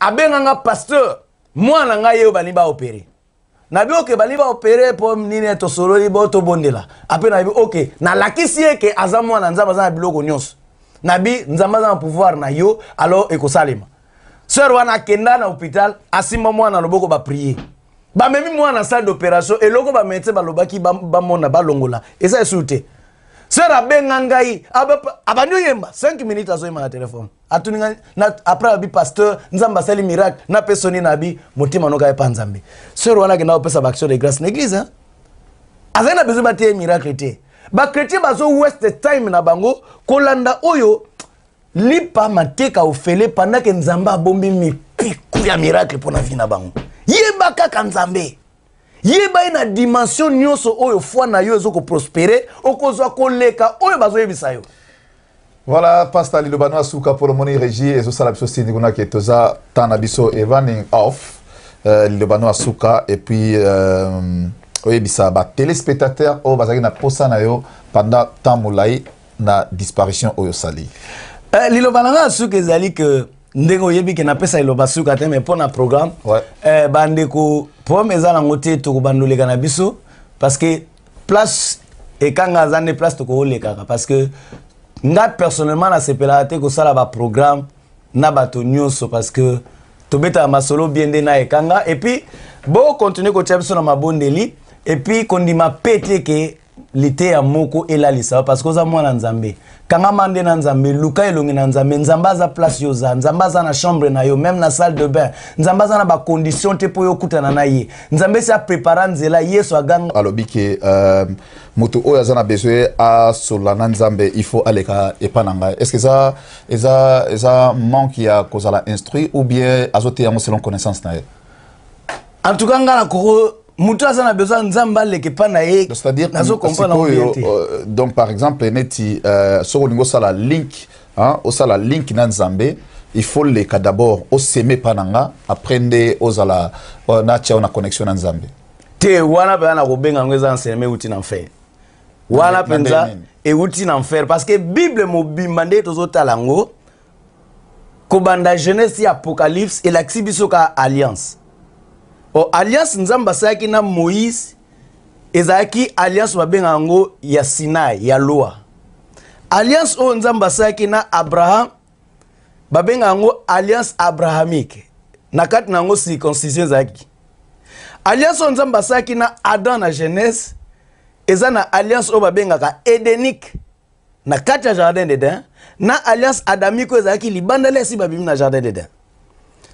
abenganga pasteur mwana ngai oyo balingi baopere nayebi oke balingi baopere mpo nini tosololi bo tobondela ape nayebi oke nalakisi ye ke aza mwana nzambe aza na biloko nyonso nayebi nzambe aza na pouvoir na yo alors ekosalema sœur wana akenda na hôpital asimba mwana loboko baprie bamemi mwana na salle d'opération eloko bamédecin balobaki bamona balongola eza esu te ser abenga ngai abandi oyemba 5 minutes azoyemba na telefone atuninga apres abi pasteur nzambe asali miracle napesa nini abi motima noka yepa nzambe ser wana akenda kopesa baaction de grâce na église azali na bezwi batie ye miracle te bakretien bazo weste time na bango kolanda oyo lipa mateka ofele pandake nzambe abombi mipiku ya miracle mpo na vie na bango yeba kaka nzambe yeba na dimension nyoso oyo foi na yo ezokoprospere ko leka, oyo bazoyebisa yo voilà pasta liloba no asuka mpo lomoni régie ezosala salab sindi kuna ke toza tana na biso evaning off euh, liloba no asuka puis, euh, oyebisa batelespectateur o oh, bazalaki na posa na yo pendant temps na disparition oyo oh, sali. euh, liloba na asuka ezali que ndenge oyebi ke napesa eloba suka te mai mpo na programme eh, bandeko problème eza nango te tokobandoleka na biso parce que place ekanga aza nde place tokoolekaka parce que nga personnellement nasepelaka te kosala baprogramme na bato nyonso parce que tobetaka masolo bien nde na ekanga epuis bokontinue kotia biso na mabondeli epuis kondima pe te ke l'été à moko elalisaka parce que oza mwana nzambe kangama nde na nzambe luka elongi na nzambe nzambaza place yo oza nzambe la na chambre na yo même na salle de bain nzambaza na na bacondition te pour yo kutana na ye nzambe si aprépara nzela yeso aganga alobi ke euh, moto o aza na besoin asolola na nzambe il faut aleka et na ngai est ce que ça ça ça manque ya kozala instruit ou bien azoteya yango selon connaissance na ye en tout cas n'a ko moto aza na besoin nzambe aleke mpa na ye nazokompranaoyo euh, donc par exemple neti euh, soki olingi sala link hein, osala link na nzambe il faut leka d'abord oseme pananga aprende nga après nde ozala natia euh, na connexion na nzambe te wana mpenza na kobenga yango eza enseignement euti na wala wana et euti na faire parce que bible mobimba nde tozotala yango kobanda genèse apocalypse et biso ka alliance o alliance nzambe asalaki na moïse ezalaki alliance babengaka yango ya sinai ya lwa alliance oyo nzambe asalaki na abraham babengaka yango alliance abrahamike na kati na yango circoncision ezalaki alliance oyo nzambe asalaki na adam na genèse eza na alliance oyo babengaka edenique na kati ya jardin d'eden na alliance adamike oyo ezalaki libandela esi babimi na jardin d'eden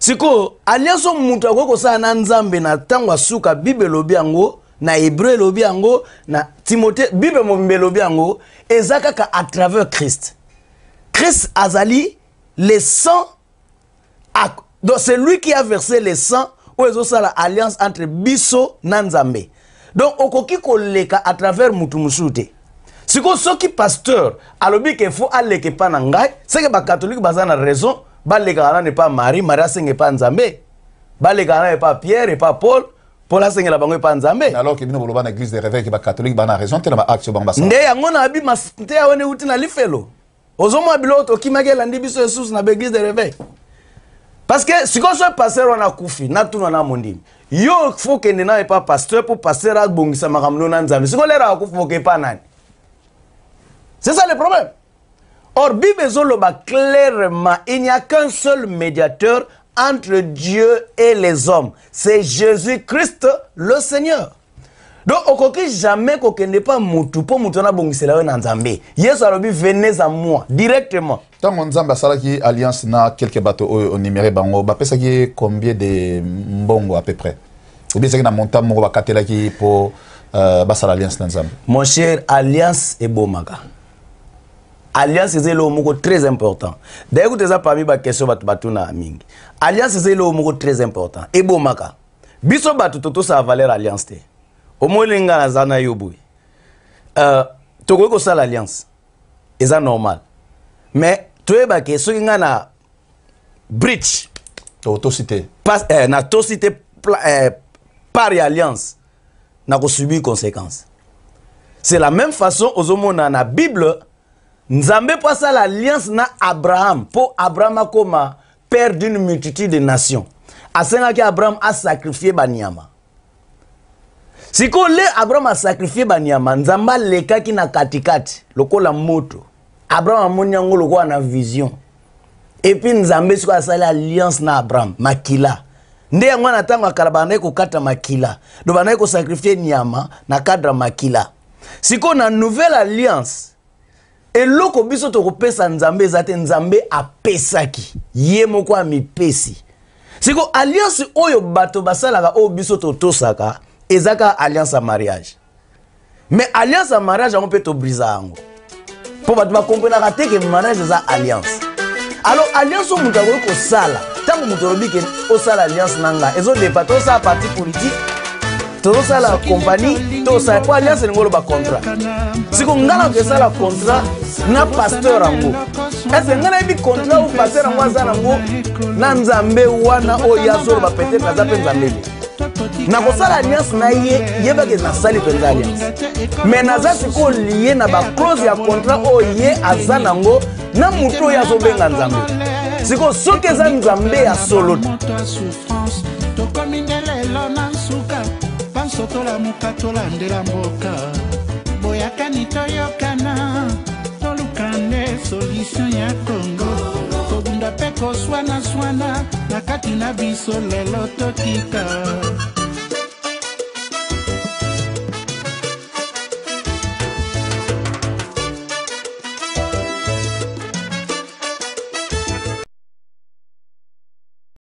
sikoyo alliance oyo moto akoki kosala na nzambe na ntango asuka bible elobi yango na hébreu elobi yango na timote bible mobimba elobi yango eza kaka à travers christ christ azali le sang a, donc c'est lui qui a versé le sang oyo ezosala alliance entre biso na nzambe donc okoki koleka à travers motu mosusu te sikoyo soki pasteur alobi ke fo aleke mpa na ngai seke bakatolike baza na raison balega na ne pas Marie Marie singe pas nzambe balega n'est pas Pierre et pas Paul Paul singe la bango e pas nzambe alors que bino boloba na l'église des réveils qui ba catholique ba na raison te na ba action ba ambassade nde yango na bi mas te wene wone uti na lifelo ozomwa biloto ki magela ndi biso Jesus na église des réveils parce que si qu'on soit passer on a kufi na tuna na mondim yo faut que ne n'aille pas pasteur pour passer à bongisa makamlo na nzambe si qu'on l'era que e pas nani c'est ça le problème Or, Bible clairement, il n'y a qu'un seul médiateur entre Dieu et les hommes. C'est Jésus-Christ le Seigneur. donc okoki jamais kokende mpa pas mpo mutu wana abongisela yo na nzambe yesu alobi venez à moi directement ntango nzambe qui alliance na quelques bateaux oyo numéro, bango bapesaki ye combien de mbongo à peu près c'est na monta qui pour mpo euh, basala alliance na nzambe mon cher alliance est maga alliance est qui très important D'ailleurs vous avez parmi na mingi alliance l'homme qui est très important biso bato valeur alliance te linga na vous euh, alliance C'est normal mais toyebake soki nga na bridge Vous eh, na eh, alliance, te eh, alliance na alliance conséquence c'est la même façon na na bible nzambe mpo asala alliance na abraham mpo abraham akóma père d'une multitude de nation asengaki abraham asakrifie banyama sikoyo le abraham asakrifie banyama nzambe alekaki na katikati lokola moto abraham amoni yango lokola na vision epuis nzambe sikoyo asali alliance na abraham makila nde yango na ntango ya kala bandaki kokata makila do bandaki kosakrifie nyama na cadre ya makila sikoyo na nouvelle alliance eloko biso tokopesa nzambe eza te nzambe apesaki ye moko amipesi siko alliance oyo bato basalaka oyo biso totosaka eza kaka alliance ya mariage mais alliance ya mariage yango mpe tobrisa yango mpo bato bakomprenaka te ke mariage eza alliance alors alliance oyo moto akoki kosala ntango moto olobi ke osala alliance na ngai ezodepa tosala parti politique tozosala kompani tosala po alliance elingi oloba contrat siko ngai na okesala contrat na paster yango ese ngai nayebi contrat oyo paster yango aza nango na nzambe wana oyo azoloba petetre aza mpe nzambe te nakosala alliance na ye yebaki nasali mpenza alliance me naza sikoyo lie na baclose ya contrat oyo ye aza nango na motu oyo azobenga nzambe sikoyo soki eza nzambe ya solo te toluka tolandela mboka boyakani toyokana toluka nde solutio ya kongo kobunda mpe koswana swana na kati na biso lelo totika